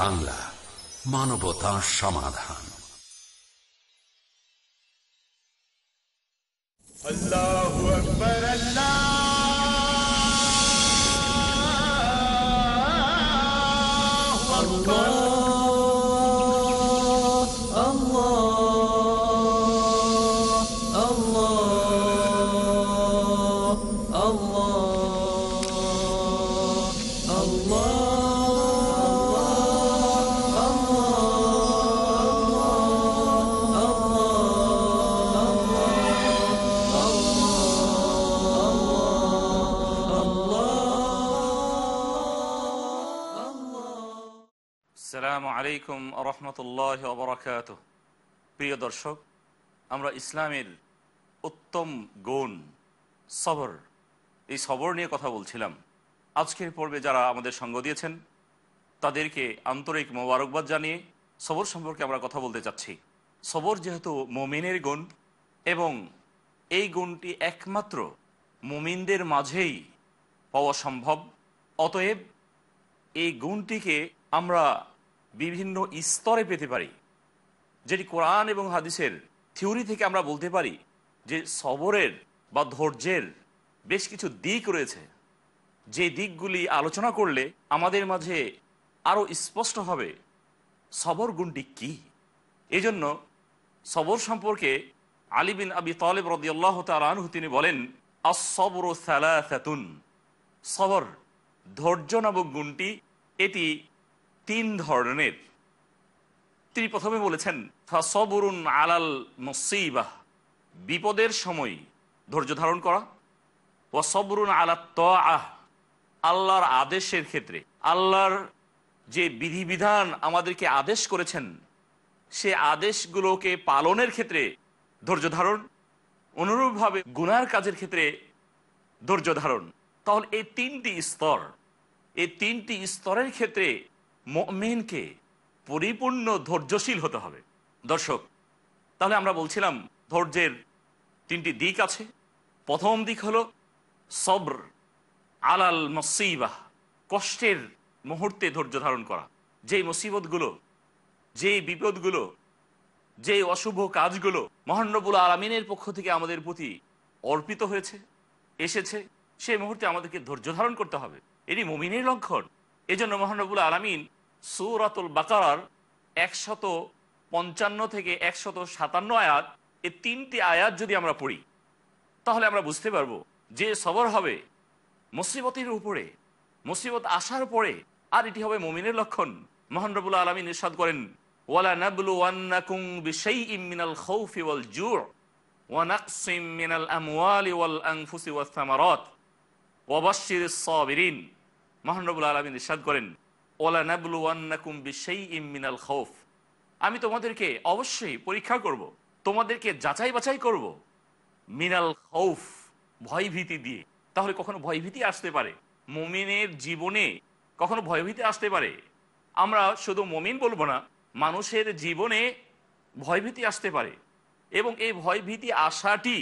বাংলা মানবতা সমাধান আল্লাহ রহমতুল্লাহ অবরাকাত প্রিয় দর্শক আমরা ইসলামের উত্তম গুণ সবর এই সবর নিয়ে কথা বলছিলাম আজকের পর্বে যারা আমাদের সঙ্গ দিয়েছেন তাদেরকে আন্তরিক মোবারকবাদ জানিয়ে সবর সম্পর্কে আমরা কথা বলতে চাচ্ছি সবর যেহেতু মমিনের গুণ এবং এই গুণটি একমাত্র মুমিনদের মাঝেই পাওয়া সম্ভব অতএব এই গুণটিকে আমরা বিভিন্ন স্তরে পেতে পারি যেটি কোরআন এবং হাদিসের থিওরি থেকে আমরা বলতে পারি যে সবরের বা ধৈর্যের বেশ কিছু দিক রয়েছে যে দিকগুলি আলোচনা করলে আমাদের মাঝে আরও স্পষ্ট হবে সবর গুণটি কী এজন্য সবর সম্পর্কে আলিবিন আবি তালেব রদিয়াল্লাহ তালানহু তিনি বলেন আসবর সবর ধৈর্য নামক গুণটি এটি তিন ধরনের তিনি প্রথমে বলেছেন ফাসবরুন আলাল মুসিবাহ বিপদের সময় ধৈর্য ধারণ করা ও সবরুন আলা ত আহ আল্লাহর আদেশের ক্ষেত্রে আল্লাহর যে বিধিবিধান আমাদেরকে আদেশ করেছেন সে আদেশগুলোকে পালনের ক্ষেত্রে ধৈর্য ধারণ অনুরূপভাবে গুনার কাজের ক্ষেত্রে ধৈর্য ধারণ তাহলে এই তিনটি স্তর এই তিনটি স্তরের ক্ষেত্রে মেনকে পরিপূর্ণ ধৈর্যশীল হতে হবে দর্শক তাহলে আমরা বলছিলাম ধৈর্যের তিনটি দিক আছে প্রথম দিক হলো সব্র আলাল মসিবাহ কষ্টের মুহূর্তে ধৈর্য ধারণ করা যেই মুসিবতগুলো যেই বিপদগুলো যেই অশুভ কাজগুলো মহানবুল আলমিনের পক্ষ থেকে আমাদের প্রতি অর্পিত হয়েছে এসেছে সেই মুহূর্তে আমাদেরকে ধৈর্য ধারণ করতে হবে এটি মমিনের লক্ষণ এজন্য মহানবুল আলমিন সুরাতুল বাকারার একশত পঞ্চান্ন থেকে একশত সাতান্ন আয়াত এই তিনটি আয়াত যদি আমরা পড়ি তাহলে আমরা বুঝতে পারবো যে সবর হবে মুসিবতের উপরে মুসিবত আসার পরে আর এটি হবে মমিনের লক্ষণ মহান আলমী নিঃসাদ করেন ওয়ালা ওয়াল আলমী নিঃসাদ করেন ওলা নাবলুয়ান্নাকুম বিশাই ইমিনাল খৌফ আমি তোমাদেরকে অবশ্যই পরীক্ষা করব। তোমাদেরকে যাচাই বাছাই করব। মিনাল খৌফ ভয়ভীতি দিয়ে তাহলে কখনো ভয়ভীতি আসতে পারে মমিনের জীবনে কখনো ভয়ভীতি আসতে পারে আমরা শুধু মমিন বলবো না মানুষের জীবনে ভয়ভীতি আসতে পারে এবং এই ভয়ভীতি আশাটি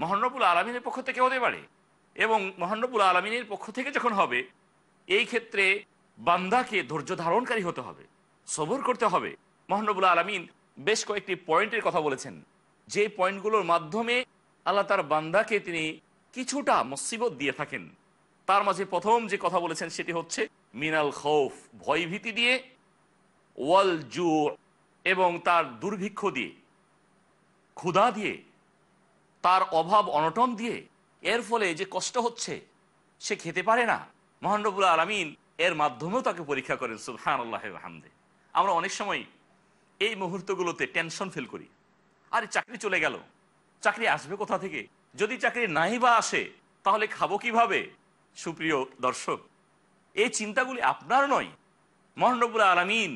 মহানবুল আলমিনের পক্ষ থেকে হতে পারে এবং মহানবুল আলমিনের পক্ষ থেকে যখন হবে এই ক্ষেত্রে বান্দাকে ধৈর্য ধারণকারী হতে হবে সবর করতে হবে মহানবুল আলমিন বেশ কয়েকটি পয়েন্টের কথা বলেছেন যে পয়েন্টগুলোর মাধ্যমে আল্লাহ তার বান্দাকে তিনি কিছুটা মুসিবত দিয়ে থাকেন তার মাঝে প্রথম যে কথা বলেছেন সেটি হচ্ছে মিনাল খৌফ ভয়ভীতি দিয়ে ওয়াল জু এবং তার দুর্ভিক্ষ দিয়ে ক্ষুধা দিয়ে তার অভাব অনটন দিয়ে এর ফলে যে কষ্ট হচ্ছে সে খেতে পারে না মহানবুল আলমিন এর মাধ্যমেও তাকে পরীক্ষা করেন সুলহান আল্লাহ হামদে আমরা অনেক সময় এই মুহূর্তগুলোতে টেনশন ফিল করি আরে চাকরি চলে গেল চাকরি আসবে কোথা থেকে যদি চাকরি নাই বা আসে তাহলে খাবো কিভাবে সুপ্রিয় দর্শক এই চিন্তাগুলি আপনার নয় মহানবুল আলামিন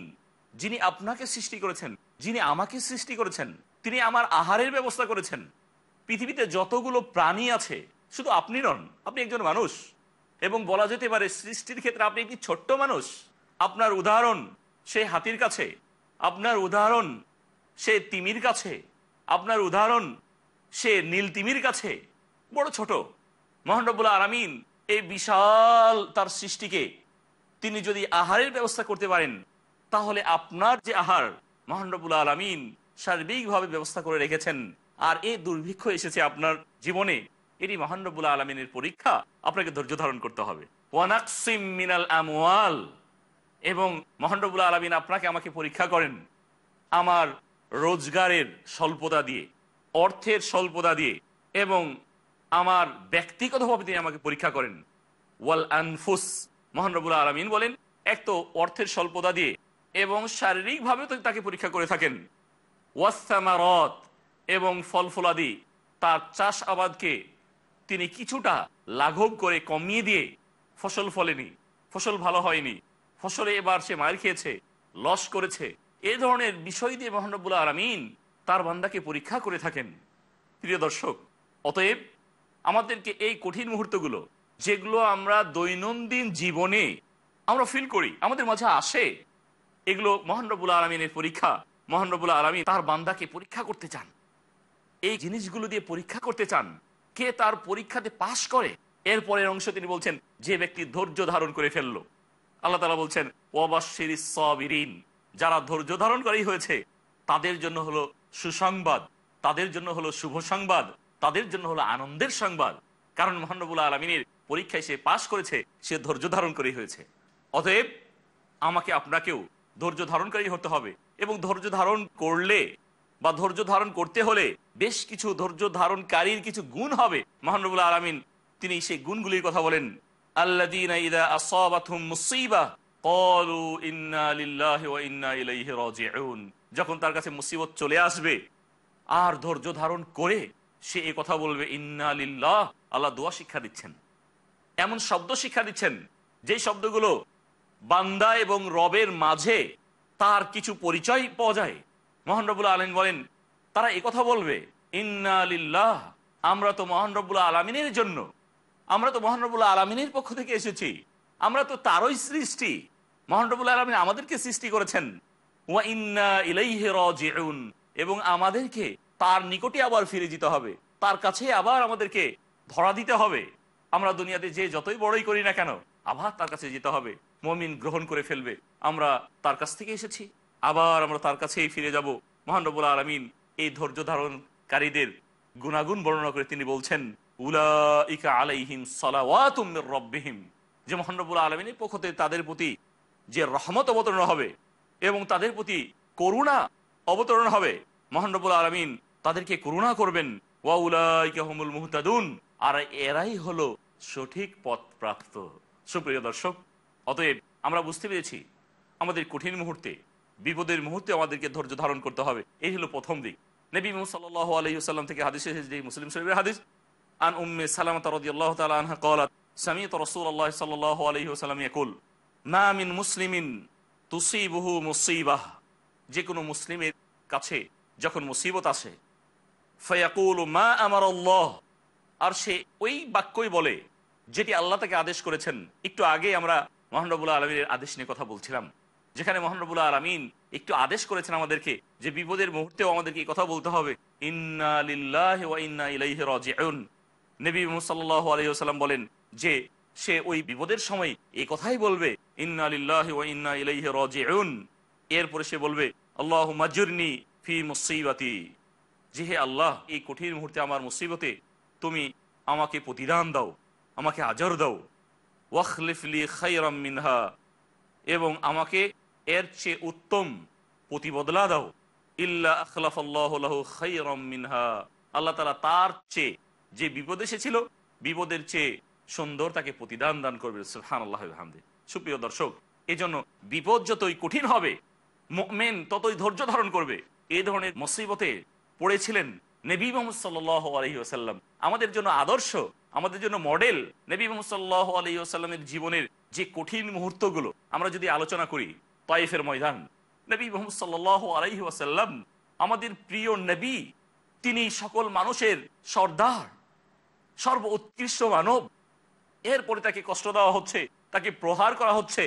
যিনি আপনাকে সৃষ্টি করেছেন যিনি আমাকে সৃষ্টি করেছেন তিনি আমার আহারের ব্যবস্থা করেছেন পৃথিবীতে যতগুলো প্রাণী আছে শুধু আপনি নন আপনি একজন মানুষ এবং বলা যেতে পারে সৃষ্টির ক্ষেত্রে আপনি একটি ছোট্ট মানুষ আপনার উদাহরণ সে হাতির কাছে আপনার উদাহরণ সে তিমির কাছে আপনার উদাহরণ সে নীল তিমির কাছে বড় ছোট আর আরামিন এই বিশাল তার সৃষ্টিকে তিনি যদি আহারের ব্যবস্থা করতে পারেন তাহলে আপনার যে আহার মহানবুল্লা আমিন সার্বিকভাবে ব্যবস্থা করে রেখেছেন আর এ দুর্ভিক্ষ এসেছে আপনার জীবনে এটি মহানবুল আলমিনের পরীক্ষা আপনাকে ধৈর্য ধারণ করতে হবে ওয়ানাকসিম মিনাল আমওয়াল এবং মহানবুল আলমিন আপনাকে আমাকে পরীক্ষা করেন আমার রোজগারের স্বল্পতা দিয়ে অর্থের স্বল্পতা দিয়ে এবং আমার ব্যক্তিগতভাবে তিনি আমাকে পরীক্ষা করেন ওয়াল আনফুস মহানবুল আলমিন বলেন এক তো অর্থের স্বল্পতা দিয়ে এবং তো তাকে পরীক্ষা করে থাকেন ওয়াস্তামারত এবং ফল ফলাদি তার চাষ আবাদকে তিনি কিছুটা লাঘব করে কমিয়ে দিয়ে ফসল ফলেনি ফসল ভালো হয়নি ফসলে এবার সে মার খেয়েছে লস করেছে এ ধরনের বিষয় দিয়ে মহানবুল্লা আরামিন তার বান্দাকে পরীক্ষা করে থাকেন প্রিয় দর্শক অতএব আমাদেরকে এই কঠিন মুহূর্তগুলো যেগুলো আমরা দৈনন্দিন জীবনে আমরা ফিল করি আমাদের মাঝে আসে এগুলো আর আমিনের পরীক্ষা মহানরবুল আরামিন তার বান্দাকে পরীক্ষা করতে চান এই জিনিসগুলো দিয়ে পরীক্ষা করতে চান কে তার পরীক্ষাতে পাশ করে এরপরের অংশ তিনি বলছেন যে ব্যক্তি ধৈর্য ধারণ করে ফেললো আল্লাহ তালা বলছেন ওবাসির যারা ধৈর্য ধারণকারী হয়েছে তাদের জন্য হলো সুসংবাদ তাদের জন্য হলো শুভ সংবাদ তাদের জন্য হলো আনন্দের সংবাদ কারণ মহানবুল্লাহ আলমিনের পরীক্ষায় সে পাশ করেছে সে ধৈর্য ধারণকারী হয়েছে অতএব আমাকে আপনাকেও ধৈর্য ধারণকারী হতে হবে এবং ধৈর্য ধারণ করলে বা ধৈর্য ধারণ করতে হলে বেশ কিছু ধৈর্য ধারণকারীর কিছু গুণ হবে মহানবুল আলমিন তিনি সেই গুণগুলির কথা বলেন যখন তার কাছে মুসিবত চলে আসবে আর ধৈর্য ধারণ করে সে এ কথা বলবে ইন্না আলিল্লাহ আল্লাহ দোয়া শিক্ষা দিচ্ছেন এমন শব্দ শিক্ষা দিচ্ছেন যে শব্দগুলো বান্দা এবং রবের মাঝে তার কিছু পরিচয় পাওয়া যায় মোহানরবুল আলমিন বলেন তারা কথা বলবে আলিল্লাহ আমরা তো মোহানরবুল আলমিনের জন্য আমরা তো মোহানরবুল আলমিনের পক্ষ থেকে এসেছি আমরা তো তারই সৃষ্টি মোহানরবুল আলমিন আমাদেরকে সৃষ্টি করেছেন ওয়া ইন্না ইলাইহে এবং আমাদেরকে তার নিকটে আবার ফিরে যেতে হবে তার কাছে আবার আমাদেরকে ধরা দিতে হবে আমরা দুনিয়াতে যে যতই বড়ই করি না কেন আবার তার কাছে যেতে হবে মমিন গ্রহণ করে ফেলবে আমরা তার কাছ থেকে এসেছি আবার আমরা তার কাছেই ফিরে যাব রবুল আলমিন এই ধৈর্য ধারণকারীদের গুণাগুণ বর্ণনা করে তিনি বলছেন উলাইকা আলাইহিম সালাওয়াতুম রব্বিহিম যে মহানবুল আলমিনের পক্ষতে তাদের প্রতি যে রহমত অবতরণ হবে এবং তাদের প্রতি করুণা অবতরণ হবে মহানবুল আলমিন তাদেরকে করুণা করবেন আর এরাই হলো সঠিক পথ প্রাপ্ত সুপ্রিয় দর্শক অতএব আমরা বুঝতে পেরেছি আমাদের কঠিন মুহূর্তে বিপদের মুহূর্তে আমাদেরকে ধৈর্য ধারণ করতে হবে এই হলো প্রথম দিক নবী সাল্লাহ আলহিউসাল্লাম থেকে হাদিস এসেছে মুসলিম শরীফের হাদিস আন উম্মে সালামত রদিয়াল্লাহ তালা আনহা কলাত সামিত রসুল আল্লাহ সাল্লাহ আলহিউসাল্লাম ইয়াকুল মা মিন মুসলিমিন তুসিবহু মুসিবাহ যে কোনো মুসলিমের কাছে যখন মুসিবত আসে ফয়াকুল মা আমার আল্লাহ আর সে ওই বাক্যই বলে যেটি আল্লাহ তাকে আদেশ করেছেন একটু আগে আমরা মহানবুল্লাহ আলমীর আদেশ নিয়ে কথা বলছিলাম যেখানে মহানবুল আলমিন একটু আদেশ করেছেন আমাদেরকে যে বিপদের মুহূর্তেও আমাদেরকে এই কথা বলতে হবে নেবী বলেন যে সে ওই বিপদের সময় এই কথাই বলবে ইন্না আলিল্লাহ ইন্না এরপরে সে বলবে আল্লাহ মাজুরনি ফি মুসিবাতি যে হে আল্লাহ এই কঠিন মুহূর্তে আমার মুসিবতে তুমি আমাকে প্রতিদান দাও আমাকে আজর দাও ওয়াখলিফলি খাই মিনহা এবং আমাকে এর চেয়ে উত্তম প্রতিবদলা দাও ইল্লা আখলাফাল্লাহ মিনহা আল্লাহ তালা তার চেয়ে যে বিপদে ছিল বিপদের চেয়ে সুন্দর তাকে প্রতিদান দান করবে সুলহান আল্লাহ সুপ্রিয় দর্শক এজন্য বিপদ যতই কঠিন হবে মেন ততই ধৈর্য ধারণ করবে এ ধরনের মুসিবতে পড়েছিলেন নেবী মোহাম্মদ সাল্লাহ আলহি আসাল্লাম আমাদের জন্য আদর্শ আমাদের জন্য মডেল নেবী মোহাম্মদ সাল্লাহ আলহি আসাল্লামের জীবনের যে কঠিন মুহূর্তগুলো আমরা যদি আলোচনা করি তাইফের ময়দান নবী মোহাম্মদ সাল্লাহ আলাইহি ওয়াসাল্লাম আমাদের প্রিয় নবী তিনি সকল মানুষের সর্দার সর্ব উৎকৃষ্ট মানব এরপরে তাকে কষ্ট দেওয়া হচ্ছে তাকে প্রহার করা হচ্ছে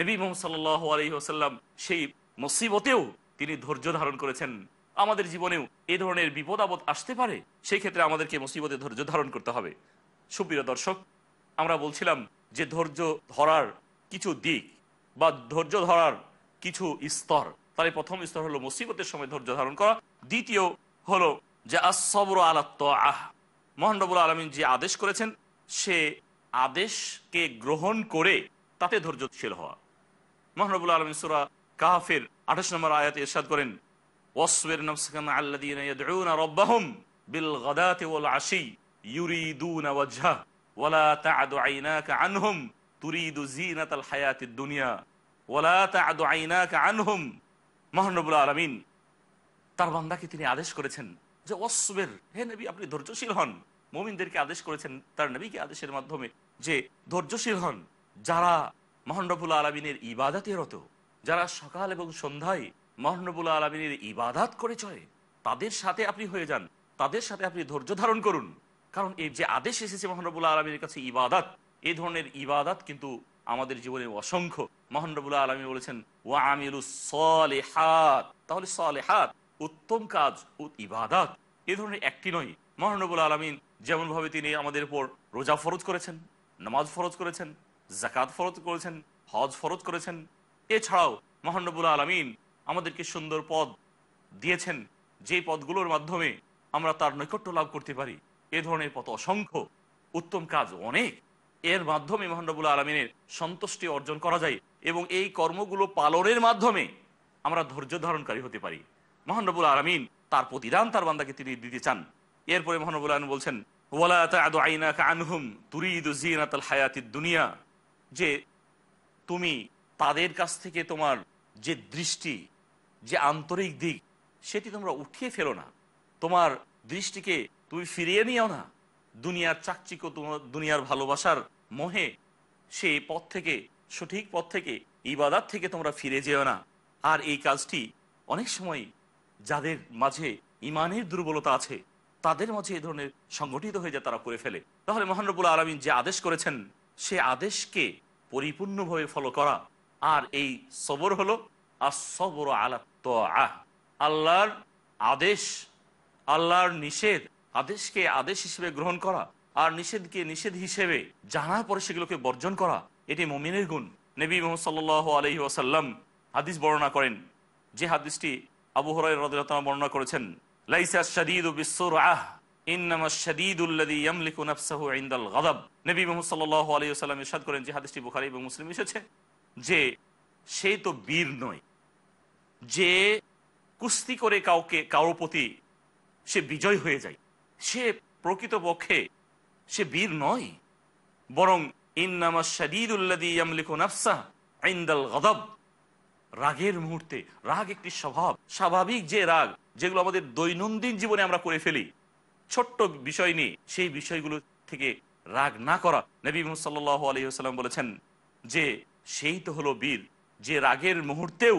নবী মোহাম্মদ সাল্লাহ আলহি আসাল্লাম সেই মসিবতেও তিনি ধৈর্য ধারণ করেছেন আমাদের জীবনেও এ ধরনের বিপদ আপদ আসতে পারে সেই ক্ষেত্রে আমাদেরকে মুসিবতে ধৈর্য ধারণ করতে হবে সুপ্রিয় দর্শক আমরা বলছিলাম যে ধৈর্য ধরার কিছু দিক বা ধৈর্য ধরার কিছু স্তর তাহলে প্রথম স্তর হলো মুসিবতের সময় ধৈর্য ধারণ করা দ্বিতীয় হলো যে আসবর আলাত্ত আহ মহানবুল আলমিন যে আদেশ করেছেন সে আদেশকে গ্রহণ করে তাতে ধৈর্যশীল হওয়া মহানবুল আলমিন সুরা কাহাফের আঠাশ নম্বর আয়াতে ইরশাদ করেন ওয়াসবির তুরিদু জিনাতাল হায়াতির দুনিয়া ওলা তা আদু আইনাকা আনহুম মহানবুল আলামিন তার বান্দাকে তিনি আদেশ করেছেন যে অসবের হে নবী আপনি ধৈর্যশীল হন মোমিনদেরকে আদেশ করেছেন তার নবীকে আদেশের মাধ্যমে যে ধৈর্যশীল হন যারা মহানরবুল আলমিনের ইবাদাতে রত যারা সকাল এবং সন্ধ্যায় মহানরবুল আলামিনের ইবাদত করে চলে তাদের সাথে আপনি হয়ে যান তাদের সাথে আপনি ধৈর্য ধারণ করুন কারণ এই যে আদেশ এসেছে মহানরবুল আলমিনের কাছে ইবাদাত এ ধরনের ইবাদাত কিন্তু আমাদের জীবনে অসংখ্য মহানরবুল্লাহ আলমী বলেছেন ওয়া আমিলু হাত তাহলে হাত উত্তম কাজ ও ইবাদাত এ ধরনের একটি নয় মহানবুল আলমিন যেমনভাবে তিনি আমাদের উপর রোজা ফরজ করেছেন নামাজ ফরজ করেছেন জাকাত ফরজ করেছেন হজ ফরজ করেছেন এছাড়াও মহানবুল আলমিন আমাদেরকে সুন্দর পদ দিয়েছেন যে পদগুলোর মাধ্যমে আমরা তার নৈকট্য লাভ করতে পারি এ ধরনের পথ অসংখ্য উত্তম কাজ অনেক এর মাধ্যমে মহানবুল আলমিনের সন্তুষ্টি অর্জন করা যায় এবং এই কর্মগুলো পালনের মাধ্যমে আমরা ধৈর্য ধারণকারী হতে পারি মহানবুল আলমিন তার প্রতিদান তার বান্দাকে তিনি দিতে চান এরপরে মহানবুল আলম বলছেন দুনিয়া যে তুমি তাদের কাছ থেকে তোমার যে দৃষ্টি যে আন্তরিক দিক সেটি তোমরা উঠিয়ে ফেলো না তোমার দৃষ্টিকে তুমি ফিরিয়ে নিও না দুনিয়ার চাকচিক্য দুনিয়ার ভালোবাসার মোহে সে পথ থেকে সঠিক পথ থেকে ইবাদার থেকে তোমরা ফিরে যেও না আর এই কাজটি অনেক সময় যাদের মাঝে ইমানের দুর্বলতা আছে তাদের মাঝে এ ধরনের সংগঠিত হয়ে যায় তারা করে ফেলে তাহলে মহানরবুল আলমিন যে আদেশ করেছেন সে আদেশকে পরিপূর্ণভাবে ফলো করা আর এই সবর হলো আর সবর আলা তো আল্লাহর আদেশ আল্লাহর নিষেধ আদেশকে আদেশ হিসেবে গ্রহণ করা আর নিষেধকে নিষেধ হিসেবে জানার পরে সেগুলোকে বর্জন করা এটি মমিনের গুণ নবী মোহাম্মদ সাল্লাহ আলহি ওসাল্লাম হাদিস বর্ণনা করেন যে হাদিসটি আবু হরাই রদুল্লাহ বর্ণনা করেছেন আহ যে সে তো বীর নয় যে কুস্তি করে কাউকে কারোর প্রতি সে বিজয় হয়ে যায় সে প্রকৃতপক্ষে সে বীর নয় বরং রাগের মুহূর্তে রাগ একটি স্বভাব স্বাভাবিক যে রাগ যেগুলো আমাদের দৈনন্দিন জীবনে আমরা করে ফেলি ছোট্ট বিষয় নিয়ে সেই বিষয়গুলো থেকে রাগ না করা নবী সাল্লাহ আলহিহাস্লাম বলেছেন যে সেই তো হলো বীর যে রাগের মুহূর্তেও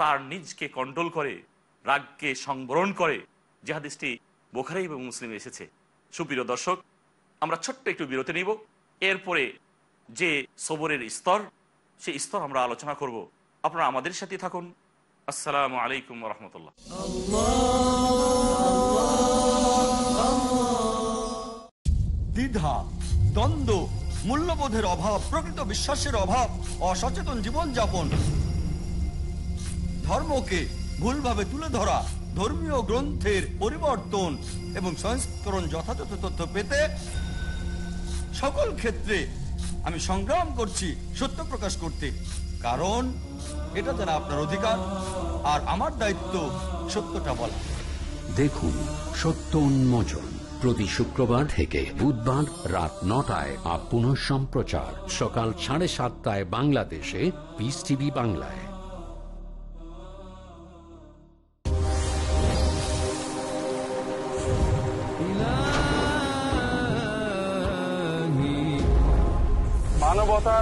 তার নিজকে কন্ট্রোল করে রাগকে সংবরণ করে যে হাদিসটি এবং মুসলিমে এসেছে সুপ্রিয় দর্শক আমরা ছোট্ট একটু বিরতি নিব এরপরে যে সবরের স্তর সেই স্তর আমরা আলোচনা করব আপনারা আমাদের সাথে থাকুন আসসালামু আলাইকুম রহমতুল্লাহ দ্বিধা দ্বন্দ্ব মূল্যবোধের অভাব প্রকৃত বিশ্বাসের অভাব অসচেতন জীবনযাপন ধর্মকে ভুলভাবে তুলে ধরা ধর্মীয় গ্রন্থের পরিবর্তন এবং সংস্করণ যথাযথ তথ্য পেতে সকল ক্ষেত্রে আমি সংগ্রাম করছি সত্য প্রকাশ করতে কারণ এটা তারা আপনার অধিকার আর আমার দায়িত্ব সত্যটা বলা দেখুন সত্য উন্মোচন প্রতি শুক্রবার থেকে বুধবার রাত নটায় আর পুনঃ সম্প্রচার সকাল সাড়ে সাতটায় বাংলাদেশে পিস টিভি বাংলায়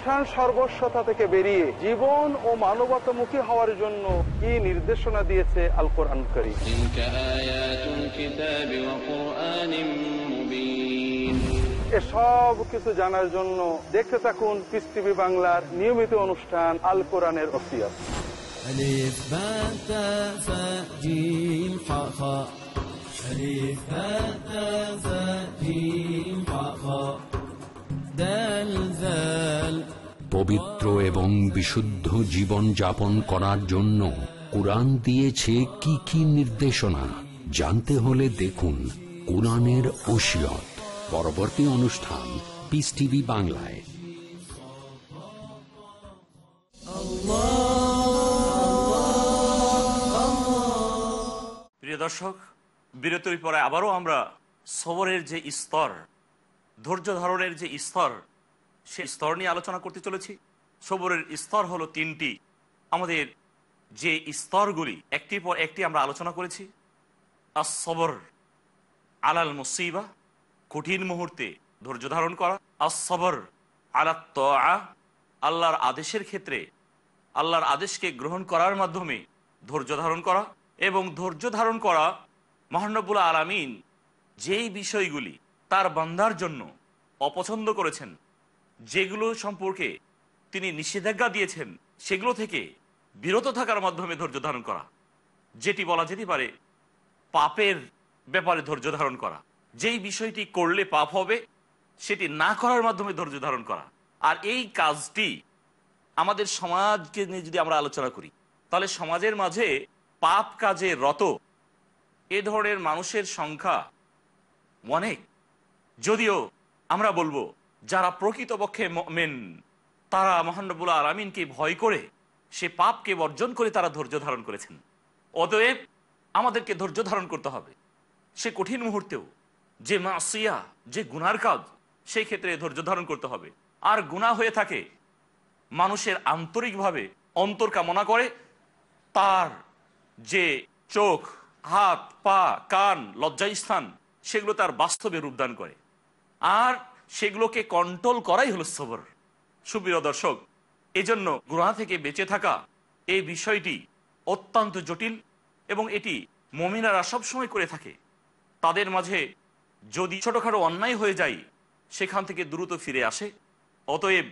অনুষ্ঠান সর্বস্বতা থেকে বেরিয়ে জীবন ও মানবতামুখী হওয়ার জন্য কি নির্দেশনা দিয়েছে আল কোরআন করি সব কিছু জানার জন্য দেখতে থাকুন পিস টিভি বাংলার নিয়মিত অনুষ্ঠান আল কোরআনের অসিয়াস ألف باء تاء فاء جيم حاء خاء ألف باء تاء فاء جيم حاء خاء পবিত্র এবং বিশুদ্ধ জীবন যাপন করার জন্য কোরআন দিয়েছে কি কি নির্দেশনা জানতে হলে দেখুন কোরআনের ওসিয়ত পরবর্তী অনুষ্ঠান পিস টিভি বাংলায় প্রিয় দর্শক বিরতির পরে আবারও আমরা সবরের যে স্তর ধৈর্য ধারণের যে স্তর সে স্তর নিয়ে আলোচনা করতে চলেছি সবরের স্তর হলো তিনটি আমাদের যে স্তরগুলি একটি পর একটি আমরা আলোচনা করেছি আসবর আলাল মুসিবা কঠিন মুহূর্তে ধৈর্য ধারণ করা আসবর আলাত আল্লাহর আদেশের ক্ষেত্রে আল্লাহর আদেশকে গ্রহণ করার মাধ্যমে ধৈর্য ধারণ করা এবং ধৈর্য ধারণ করা মহানবুল আলামিন যেই বিষয়গুলি তার বান্দার জন্য অপছন্দ করেছেন যেগুলো সম্পর্কে তিনি নিষেধাজ্ঞা দিয়েছেন সেগুলো থেকে বিরত থাকার মাধ্যমে ধৈর্য ধারণ করা যেটি বলা যেতে পারে পাপের ব্যাপারে ধৈর্য ধারণ করা যেই বিষয়টি করলে পাপ হবে সেটি না করার মাধ্যমে ধৈর্য ধারণ করা আর এই কাজটি আমাদের সমাজকে নিয়ে যদি আমরা আলোচনা করি তাহলে সমাজের মাঝে পাপ কাজে রত এ ধরনের মানুষের সংখ্যা অনেক যদিও আমরা বলবো যারা প্রকৃতপক্ষে মেন তারা মহানবুল আলমিনকে ভয় করে সে পাপকে বর্জন করে তারা ধৈর্য ধারণ করেছেন অতএব আমাদেরকে ধৈর্য ধারণ করতে হবে সে কঠিন মুহূর্তেও যে মাসিয়া যে গুনার কাজ সেই ক্ষেত্রে ধৈর্য ধারণ করতে হবে আর গুণা হয়ে থাকে মানুষের আন্তরিকভাবে অন্তর কামনা করে তার যে চোখ হাত পা কান লজ্জাস্থান সেগুলো তার বাস্তবে রূপদান করে আর সেগুলোকে কন্ট্রোল করাই হলো সবর সুপ্রিয় দর্শক এজন্য গুহা থেকে বেঁচে থাকা এই বিষয়টি অত্যন্ত জটিল এবং এটি মমিনারা সবসময় করে থাকে তাদের মাঝে যদি ছোটোখাটো অন্যায় হয়ে যায় সেখান থেকে দ্রুত ফিরে আসে অতএব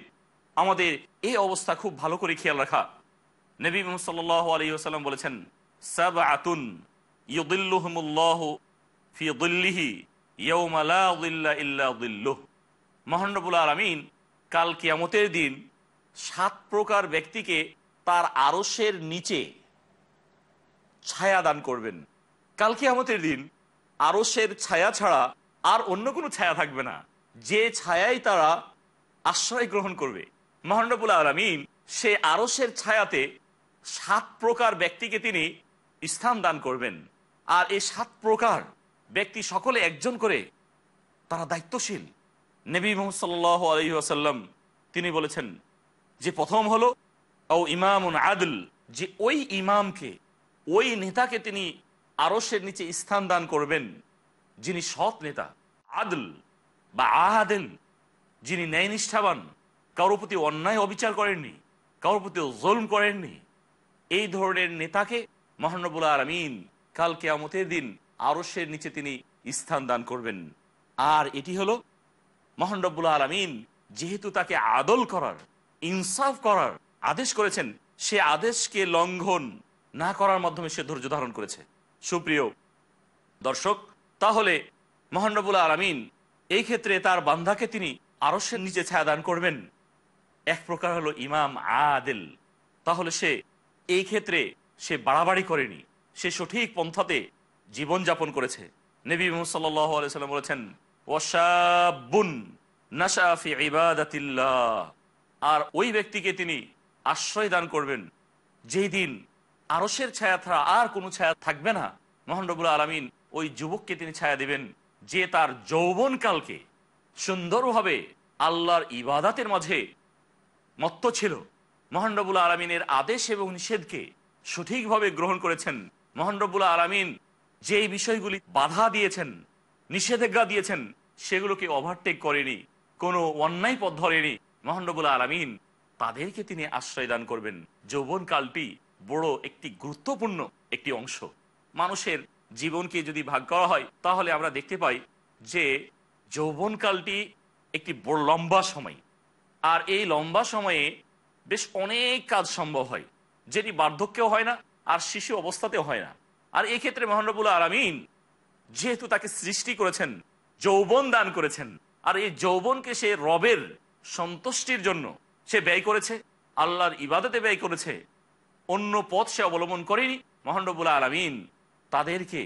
আমাদের এই অবস্থা খুব ভালো করে খেয়াল রাখা নবী মোহাম্মদ আলী আসাল্লাম বলেছেন সাব আতুন ইয়দুল্লুহমুল্লাহ ফিয়দুল্লিহি মহানবুল আলমিন কাল কিয়ামতের দিন সাত প্রকার ব্যক্তিকে তার আরসের নিচে ছায়া দান করবেন কাল কিয়ামতের দিন আরসের ছায়া ছাড়া আর অন্য কোনো ছায়া থাকবে না যে ছায়াই তারা আশ্রয় গ্রহণ করবে মহানবুল আলমিন সে আরসের ছায়াতে সাত প্রকার ব্যক্তিকে তিনি স্থান দান করবেন আর এই সাত প্রকার ব্যক্তি সকলে একজন করে তারা দায়িত্বশীল নবী মোহাম্মদ সাল্লাহ আলহি আসাল্লাম তিনি বলেছেন যে প্রথম হলো ও ইমাম আদল যে ওই ইমামকে ওই নেতাকে তিনি আরসের নিচে স্থান দান করবেন যিনি সৎ নেতা আদল বা আহাদেল যিনি ন্যায়নিষ্ঠাবান কারোর প্রতি অন্যায় অবিচার করেননি কারোর প্রতি জলম করেননি এই ধরনের নেতাকে মহানবুল আমিন কাল কেয়ামতের দিন আরো নিচে তিনি স্থান দান করবেন আর এটি হলো মহান রব্বুল আলমিন যেহেতু তাকে আদল করার ইনসাফ করার আদেশ করেছেন সে আদেশকে লঙ্ঘন না করার মাধ্যমে সে ধৈর্য ধারণ করেছে সুপ্রিয় দর্শক তাহলে মহানরবুল আলমিন এই ক্ষেত্রে তার বান্ধাকে তিনি আরস্যের নিচে ছায়াদান করবেন এক প্রকার হলো ইমাম আদেল তাহলে সে এই ক্ষেত্রে সে বাড়াবাড়ি করেনি সে সঠিক পন্থাতে জীবনযাপন করেছে নবী মোহাম্মদ সাল্লাম বলেছেন আর ওই ব্যক্তিকে তিনি আশ্রয় দান করবেন যেই দিন আরসের ছায়া ছাড়া আর কোনো ছায়া থাকবে না মহান রবুল আলমিন ওই যুবককে তিনি ছায়া দিবেন যে তার যৌবনকালকে সুন্দরভাবে আল্লাহর ইবাদাতের মাঝে মত্ত ছিল মহানরবুল আলমিনের আদেশ এবং নিষেধকে সঠিকভাবে গ্রহণ করেছেন মহানরবুল আলমিন যে এই বিষয়গুলি বাধা দিয়েছেন নিষেধাজ্ঞা দিয়েছেন সেগুলোকে ওভারটেক করেনি কোনো অন্যায় পথ ধরেনি মহানবুল আলমিন তাদেরকে তিনি আশ্রয় দান করবেন যৌবন কালটি বড় একটি গুরুত্বপূর্ণ একটি অংশ মানুষের জীবনকে যদি ভাগ করা হয় তাহলে আমরা দেখতে পাই যে যৌবনকালটি একটি বড় লম্বা সময় আর এই লম্বা সময়ে বেশ অনেক কাজ সম্ভব হয় যেটি বার্ধক্যেও হয় না আর শিশু অবস্থাতেও হয় না আর এই ক্ষেত্রে মহানবুল আলমিন যেহেতু তাকে সৃষ্টি করেছেন যৌবন দান করেছেন আর এই যৌবনকে সে রবের সন্তুষ্টির জন্য সে ব্যয় করেছে আল্লাহর ইবাদতে ব্যয় করেছে অন্য পথ সে অবলম্বন করেনি মহানবুল আলমিন তাদেরকে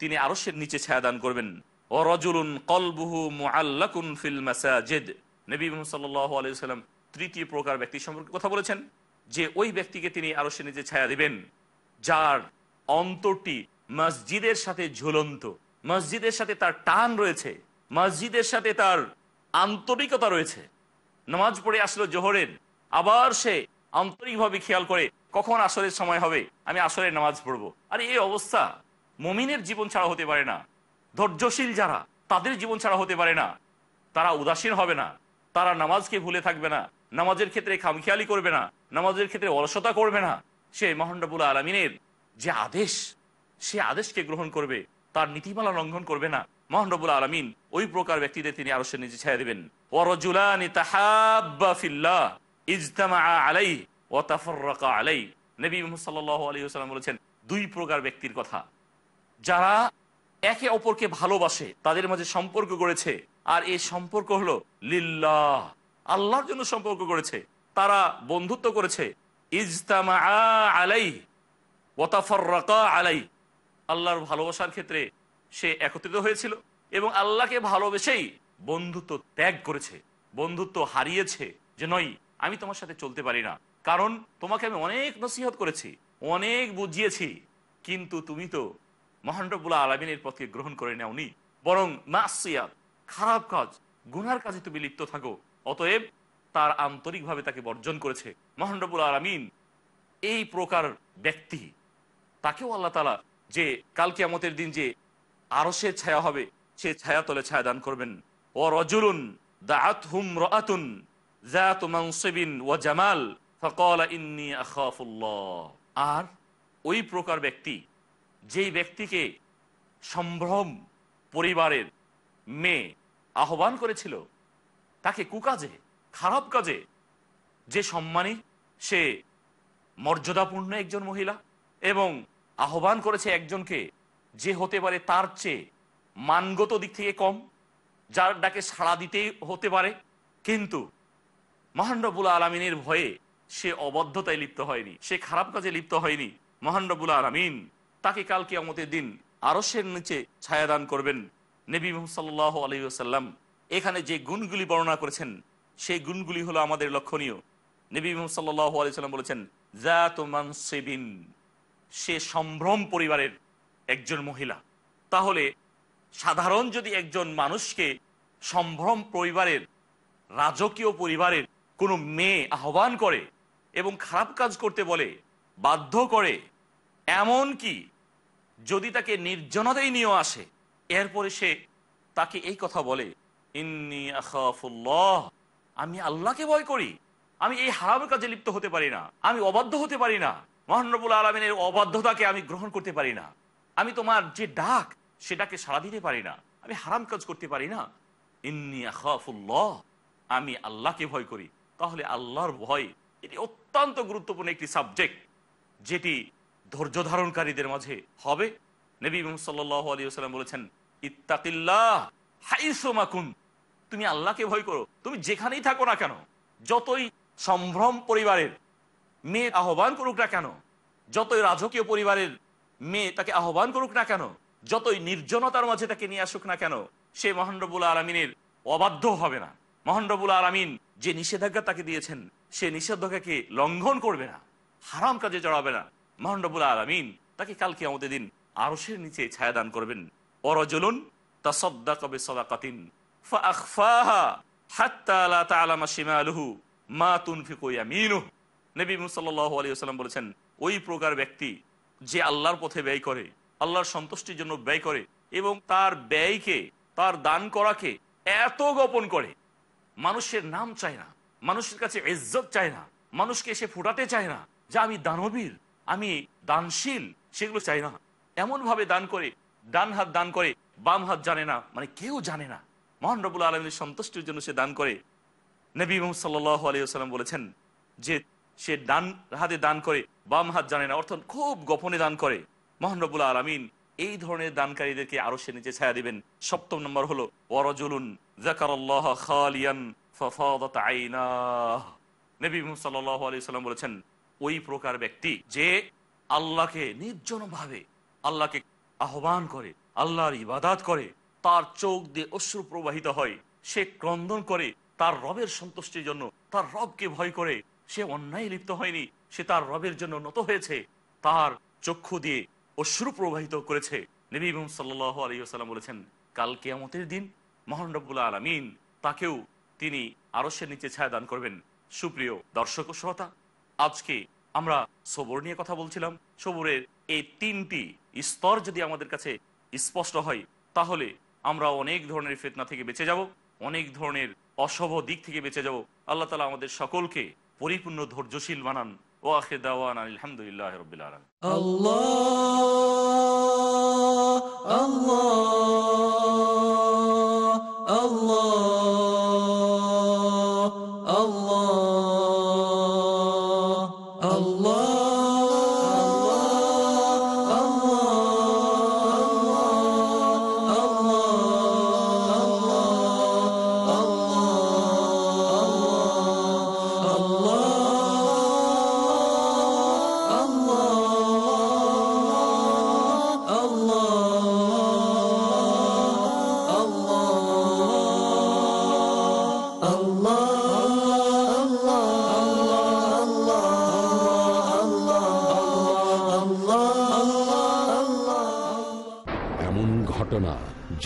তিনি আরো সে নিচে ছায়া দান করবেন অরজুলুন কলবুহু মুআল্লাকুন ফিল মাসাজিদ নবী সাল্লাল্লাহু আলাইহি সাল্লাম তৃতীয় প্রকার ব্যক্তি সম্পর্কে কথা বলেছেন যে ওই ব্যক্তিকে তিনি আরো সে নিচে ছায়া দিবেন যার অন্তরটি মসজিদের সাথে ঝুলন্ত মসজিদের সাথে তার টান রয়েছে মসজিদের সাথে তার আন্তরিকতা রয়েছে নামাজ পড়ে আসলো জোহরের আবার সে আন্তরিকভাবে খেয়াল করে কখন আসরের সময় হবে আমি আসরের নামাজ পড়বো আর এই অবস্থা মমিনের জীবন ছাড়া হতে পারে না ধৈর্যশীল যারা তাদের জীবন ছাড়া হতে পারে না তারা উদাসীন হবে না তারা নামাজকে ভুলে থাকবে না নামাজের ক্ষেত্রে খামখেয়ালি করবে না নামাজের ক্ষেত্রে অলসতা করবে না সে মহানরবুল আলমিনের যে আদেশ সে আদেশকে গ্রহণ করবে তার নীতিমালা লঙ্ঘন করবে না মহানবুল আলমিন ওই প্রকার ব্যক্তিদের তিনি আরো সে নিজে ছায়া দেবেন বলেছেন দুই প্রকার ব্যক্তির কথা যারা একে অপরকে ভালোবাসে তাদের মাঝে সম্পর্ক গড়েছে আর এই সম্পর্ক হলো লিল্লাহ আল্লাহর জন্য সম্পর্ক করেছে তারা বন্ধুত্ব করেছে ইজতামা আলাই আলাই আল্লাহর ভালোবাসার ক্ষেত্রে সে একত্রিত হয়েছিল এবং আল্লাহকে ভালোবেসেই বন্ধুত্ব ত্যাগ করেছে বন্ধুত্ব হারিয়েছে যে নই আমি তোমার সাথে চলতে পারি না কারণ তোমাকে আমি অনেক নসিহত করেছি অনেক বুঝিয়েছি কিন্তু তুমি তো মহানরবুল্লা আলমিনের পথকে গ্রহণ করে নেওনি বরং মাসিয়াত খারাপ কাজ গুনার কাজে তুমি লিপ্ত থাকো অতএব তার আন্তরিকভাবে তাকে বর্জন করেছে মহানরবুল আলমিন এই প্রকার ব্যক্তি তাকেও আল্লাহ তালা যে কালকে আমাদের দিন যে আরো সে ছায়া হবে সে ছায়া তলে ছায়া দান করবেন ও রজুলুন জামাল ইন্নি আর ওই প্রকার ব্যক্তি যেই ব্যক্তিকে সম্ভ্রম পরিবারের মেয়ে আহ্বান করেছিল তাকে কুকাজে খারাপ কাজে যে সম্মানী সে মর্যাদাপূর্ণ একজন মহিলা এবং আহ্বান করেছে একজনকে যে হতে পারে তার চেয়ে মানগত দিক থেকে কম যার ডাকে সাড়া দিতেই হতে পারে কিন্তু মহানরবুল আলমিনের ভয়ে সে অবদ্ধতায় লিপ্ত হয়নি সে খারাপ কাজে লিপ্ত হয়নি মহানরবুল আলমিন তাকে কালকে অমতের দিন আরসের নিচে ছায়াদান করবেন নেবী মোহাম্মদ আলী আসাল্লাম এখানে যে গুণগুলি বর্ণনা করেছেন সেই গুণগুলি হলো আমাদের লক্ষণীয় নবী মোহাম্মদ সাল্লাহ আলি সাল্লাম বলেছেন জাত সে সম্ভ্রম পরিবারের একজন মহিলা তাহলে সাধারণ যদি একজন মানুষকে সম্ভ্রম পরিবারের রাজকীয় পরিবারের কোনো মেয়ে আহ্বান করে এবং খারাপ কাজ করতে বলে বাধ্য করে এমন কি যদি তাকে নির্জনতেই নিয়ে আসে এরপরে সে তাকে এই কথা বলে ইন্নি আখাফুল্লাহ আমি আল্লাহকে ভয় করি আমি এই হারাম কাজে লিপ্ত হতে পারি না আমি অবাধ্য হতে পারি না মহানবুল আলমিনের অবাধ্যতাকে আমি গ্রহণ করতে পারি না আমি তোমার যে ডাক সেটাকে সাড়া দিতে পারি না আমি হারাম কাজ করতে পারি না আমি আল্লাহকে ভয় করি তাহলে আল্লাহর ভয় এটি অত্যন্ত গুরুত্বপূর্ণ একটি সাবজেক্ট যেটি ধৈর্য ধারণকারীদের মাঝে হবে নবী সাল্লাহ সাল্লাম বলেছেন ইত্তাকিল্লাহ তুমি আল্লাহকে ভয় করো তুমি যেখানেই থাকো না কেন যতই সম্ভ্রম পরিবারের মেয়ে আহ্বান করুক না কেন যতই রাজকীয় পরিবারের মেয়ে তাকে আহ্বান করুক না কেন যতই নির্জনতার মাঝে তাকে নিয়ে আসুক না কেন সে মহানরবুল আলমিনের অবাধ্য হবে না মহানরবুল আলমিন যে নিষেধাজ্ঞা তাকে দিয়েছেন সে নিষেধাজ্ঞাকে লঙ্ঘন করবে না হারাম কাজে জড়াবে না মহানরবুল আলমিন তাকে কালকে আমাদের দিন আরসের নিচে ছায়া দান করবেন অরজলুন তা সদ্দা কবে সদা কাতিন আখফাহা হাত্তা আলা তা আলামা সীমা আলহু মা তুনফিকু ইয়ামিনুহু নবী সাল্লাহ আলী আসসালাম বলেছেন ওই প্রকার ব্যক্তি যে আল্লাহর পথে ব্যয় করে আল্লাহর সন্তুষ্টির জন্য ব্যয় করে এবং তার ব্যয়কে তার দান করাকে এত গোপন করে মানুষের নাম চায় না মানুষের কাছে ইজ্জত চায় না মানুষকে এসে ফুটাতে চায় না যে আমি দানবীর আমি দানশীল সেগুলো চাই না এমন ভাবে দান করে ডান হাত দান করে বাম হাত জানে না মানে কেউ জানে না মহান রবুল্লা আলমের সন্তুষ্টির জন্য সে দান করে নবী মোহাম্মদ সাল্লাহ আলিয়া বলেছেন যে সে ডান হাতে দান করে বাম হাত জানে না অর্থাৎ খুব গোপনে দান করে মহানবুল আলমিন এই ধরনের দানকারীদেরকে আরো সে নিচে ছায়া দিবেন সপ্তম নম্বর হলো ওরজুলুন বলেছেন ওই প্রকার ব্যক্তি যে আল্লাহকে নির্জন ভাবে আল্লাহকে আহ্বান করে আল্লাহর ইবাদাত করে তার চোখ দিয়ে অশ্রু প্রবাহিত হয় সে ক্রন্দন করে তার রবের সন্তুষ্টির জন্য তার রবকে ভয় করে সে অন্যায় লিপ্ত হয়নি সে তার রবের জন্য নত হয়েছে তার চক্ষু দিয়ে অশ্রু প্রবাহিত করেছে নবী ইম সাল্লাহ বলেছেন কাল কেয়ামতের দিন মহান আলমিন তাকেও তিনি আরসের নিচে ছায়া দান করবেন সুপ্রিয় দর্শক শ্রোতা আজকে আমরা সবর নিয়ে কথা বলছিলাম সবরের এই তিনটি স্তর যদি আমাদের কাছে স্পষ্ট হয় তাহলে আমরা অনেক ধরনের ফেতনা থেকে বেঁচে যাব অনেক ধরনের অশুভ দিক থেকে বেঁচে যাব আল্লাহ তালা আমাদের সকলকে পরিপূর্ণ ধৈর্যশীল বানান ও আখেদাওয়ান আলহামদুলিল্লাহ রবিল আলম আল্লাহ আল্লাহ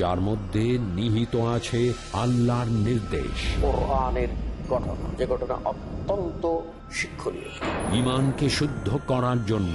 যার মধ্যে নিহিত আছে আল্লাহর নির্দেশ যে ঘটনা অত্যন্ত শিক্ষণীয় ইমানকে শুদ্ধ করার জন্য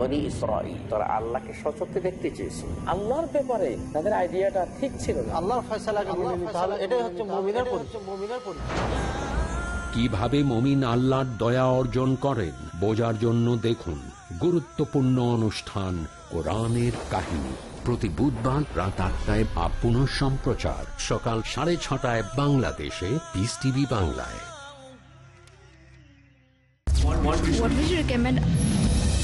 বনি ইসরাইল তারা আল্লাহকে সচক্ষে দেখতে চেয়েছিল আল্লাহর ব্যাপারে তাদের আইডিয়াটা ঠিক ছিল আল্লাহর কিভাবে মমিন আল্লাহর দয়া অর্জন করেন বোঝার জন্য দেখুন গুরুত্বপূর্ণ অনুষ্ঠান কোরআনের কাহিনী প্রতি বুধবার রাত আটটায় বা পুনঃ সম্প্রচার সকাল সাড়ে ছটায় বাংলাদেশে পিস টিভি বাংলায় what, what would you recommend?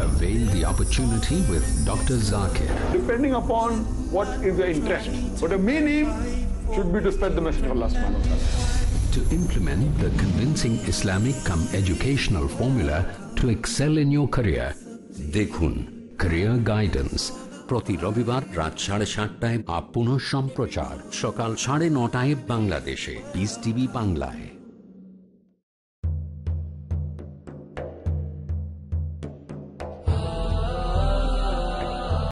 Avail the opportunity with Dr. Zakir. Depending upon what is your interest. But the main aim should be to spread the message of Allah subhanahu wa ta'ala. To implement the convincing Islamic come educational formula to excel in your career, Dekhun Career Guidance প্রতি রবিবার রাত সাড়ে সাতটায় up সম্প্রচার সকাল সাড়ে নটায় বাংলাদেশে বিস টিভি বাংলায়